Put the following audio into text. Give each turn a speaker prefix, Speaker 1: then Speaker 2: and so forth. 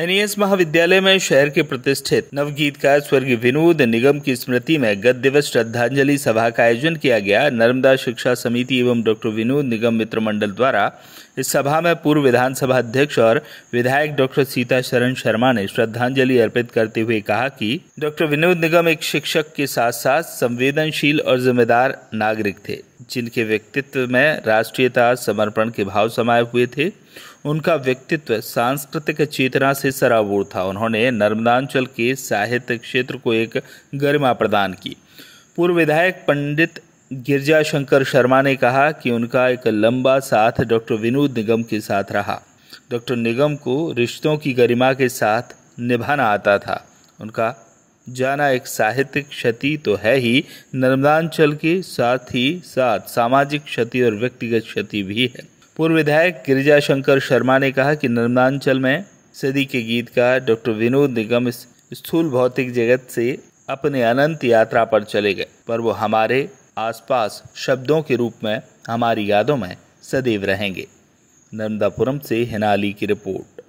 Speaker 1: NS महाविद्यालय में शहर के प्रतिष्ठित नवगीतकार स्वर्गीय विनोद निगम की स्मृति में गत दिवस श्रद्धांजलि सभा का आयोजन किया गया नर्मदा शिक्षा समिति एवं डॉक्टर विनोद निगम मित्र मंडल द्वारा इस सभा में पूर्व विधानसभा अध्यक्ष और विधायक डॉक्टर सीता शरण शर्मा ने श्रद्धांजलि अर्पित करते हुए कहा कि डॉक्टर विनोद निगम एक शिक्षक के साथ साथ संवेदनशील और जिम्मेदार नागरिक थे जिनके व्यक्तित्व में राष्ट्रीयता समर्पण के भाव समाये हुए थे उनका व्यक्तित्व सांस्कृतिक चेतना से सराबोर था उन्होंने नर्मदांचल के साहित्य क्षेत्र को एक गरिमा प्रदान की पूर्व विधायक पंडित गिरजा शंकर शर्मा ने कहा कि उनका एक लंबा साथ डॉक्टर विनोद निगम के साथ रहा डॉक्टर निगम को रिश्तों की गरिमा के साथ निभाना आता था उनका जाना एक साहित्यिक क्षति तो है ही नर्मदांचल के साथ ही साथ सामाजिक क्षति और व्यक्तिगत क्षति भी है पूर्व विधायक गिरिजा शंकर शर्मा ने कहा कि नर्मदांचल में सदी के गीतकार डॉक्टर विनोद निगम इस स्थूल भौतिक जगत से अपने अनंत यात्रा पर चले गए पर वो हमारे आसपास शब्दों के रूप में हमारी यादों में सदैव रहेंगे नर्मदापुरम से हिनाली की रिपोर्ट